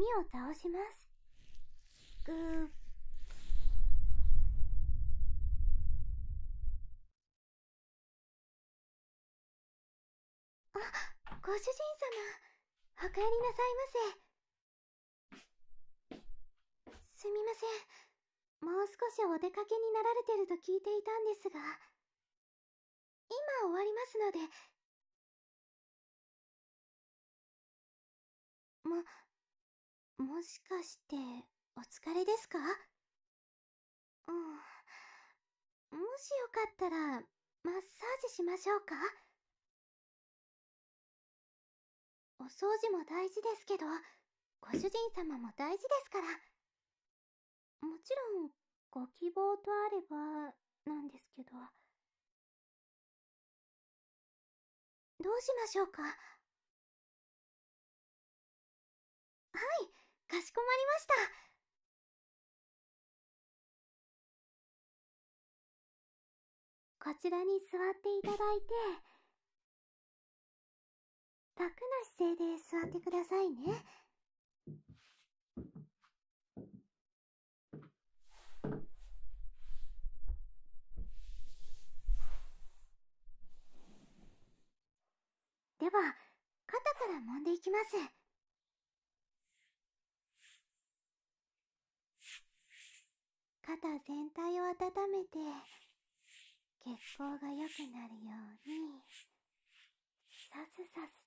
紙を倒しますぐーご主人様お帰りなさいませすみませんもう少しお出かけになられてると聞いていたんですが今終わりますのでももしかして、お疲れですかうん。もしよかったら、マッサージしましょうかお掃除も大事ですけど、ご主人様も大事ですから。もちろん、ご希望とあれば、なんですけど。どうしましょうかはいかしこまりました。こちらに座っていただいて、楽な姿勢で座ってくださいね。では、肩から揉んでいきます。体全体を温めて血行が良くなるようにさすさす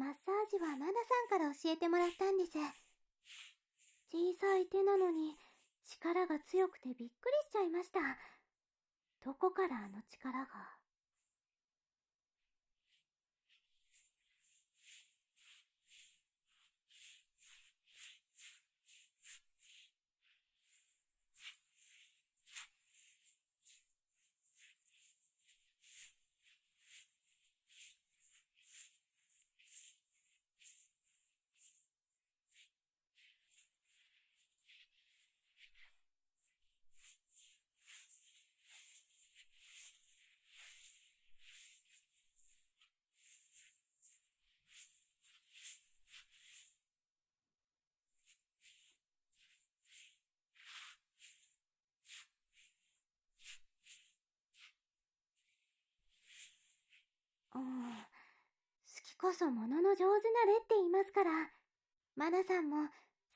マッサージはマナさんから教えてもらったんです。小さい手なのに力が強くてびっくりしちゃいました。どこからあの力が。こそものの上手なれって言いますから、マナさんも好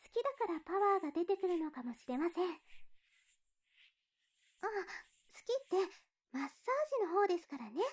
きだからパワーが出てくるのかもしれません。あ、好きってマッサージの方ですからね。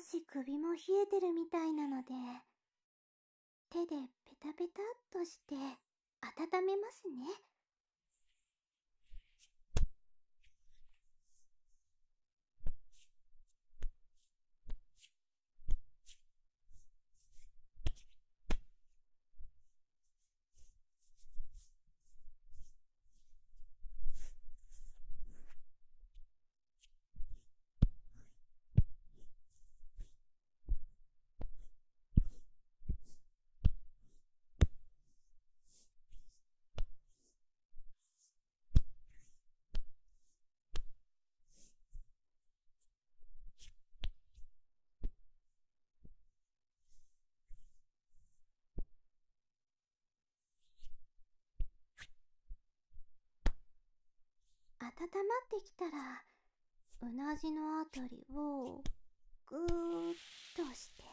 少し首も冷えてるみたいなので、手でペタペタっとして温めますね。まってきたらうなじのあたりをぐーっとして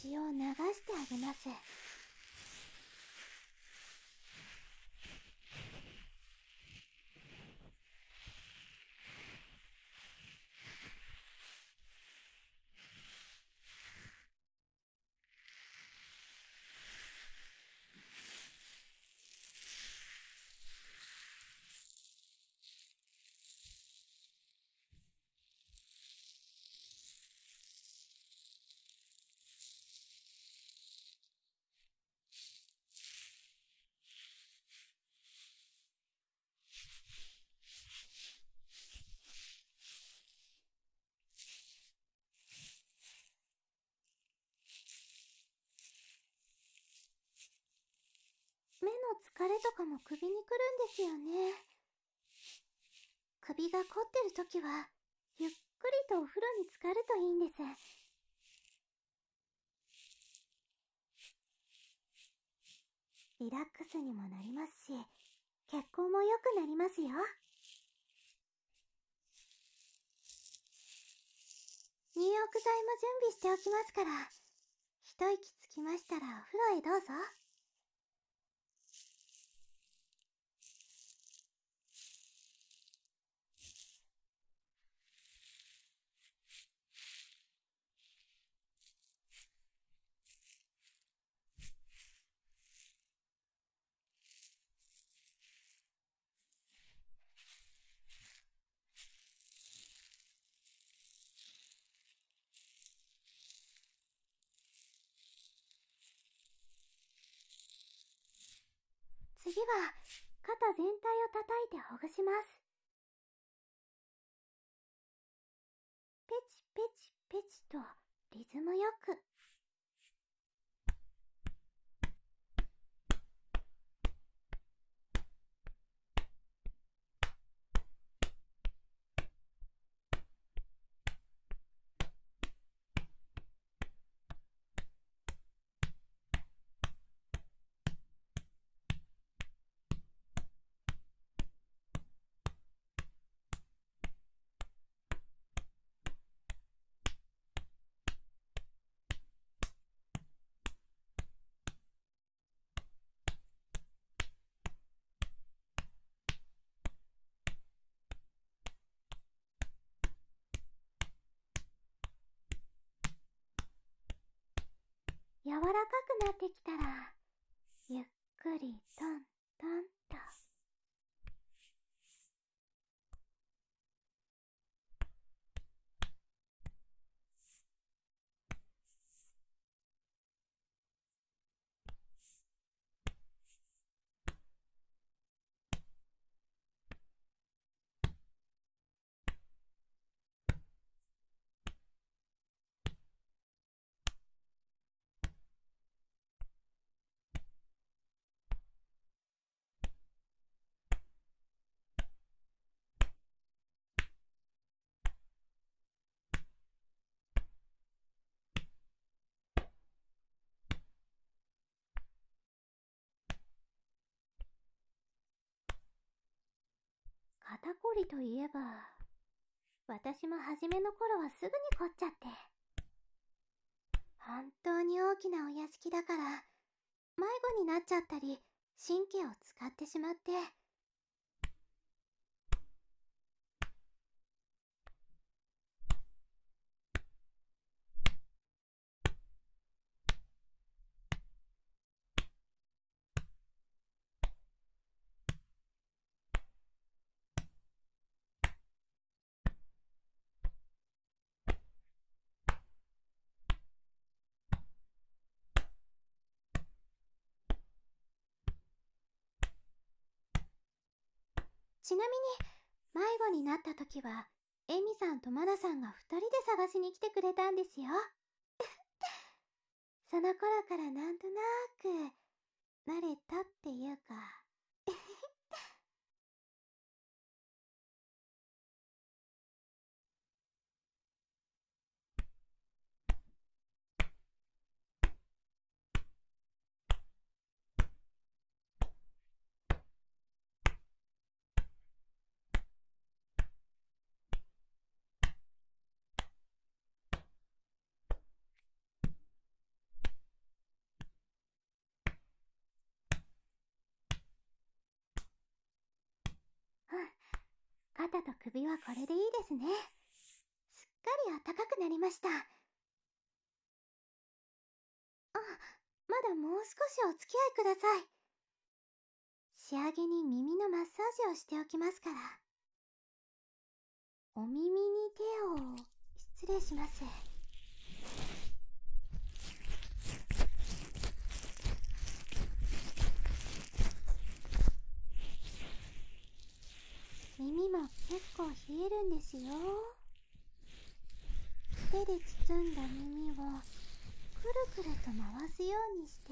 血を流してあげます。の疲れとかも首にくるんですよね。首が凝ってる時は、ゆっくりとお風呂に浸かるといいんです。リラックスにもなりますし、血行も良くなりますよ。入浴剤も準備しておきますから、一息つきましたらお風呂へどうぞ。次は、肩全体を叩いてほぐします。ペチペチペチとリズムよく。柔らかくなってきたらゆっくりトントンと。肩こりといえば、私も初めの頃はすぐに凝っちゃって。本当に大きなお屋敷だから、迷子になっちゃったり、神経を使ってしまって、ちなみに、迷子になった時は、エミさんとマナさんが二人で探しに来てくれたんですよ。その頃からなんとなく、慣れたっていうか。肩と首はこれでいいですね。すっかり暖かくなりました。あ、まだもう少しお付き合いください。仕上げに耳のマッサージをしておきますから。お耳に手を、失礼します。耳も結構冷えるんですよ手で包んだ耳をくるくると回すようにして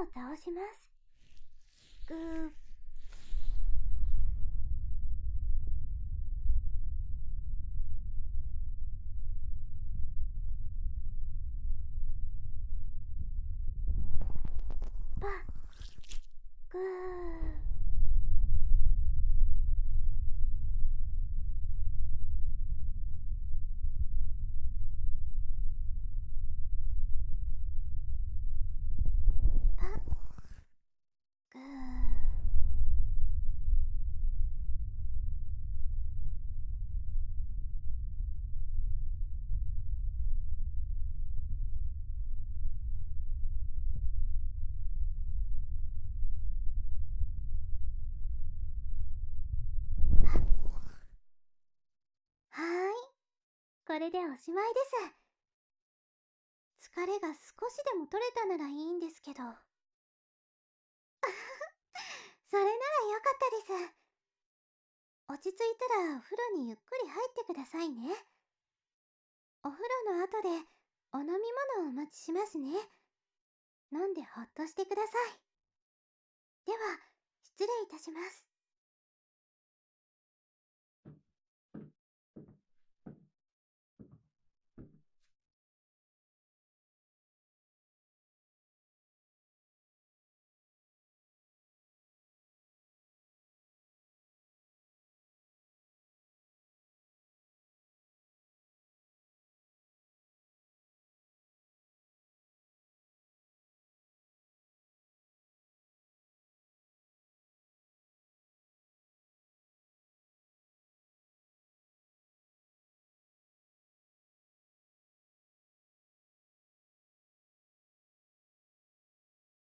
を倒しますグーグーこれでおしまいです。疲れが少しでも取れたならいいんですけど。それならよかったです。落ち着いたらお風呂にゆっくり入ってくださいね。お風呂の後でお飲み物をお待ちしますね。飲んでほっとしてください。では、失礼いたします。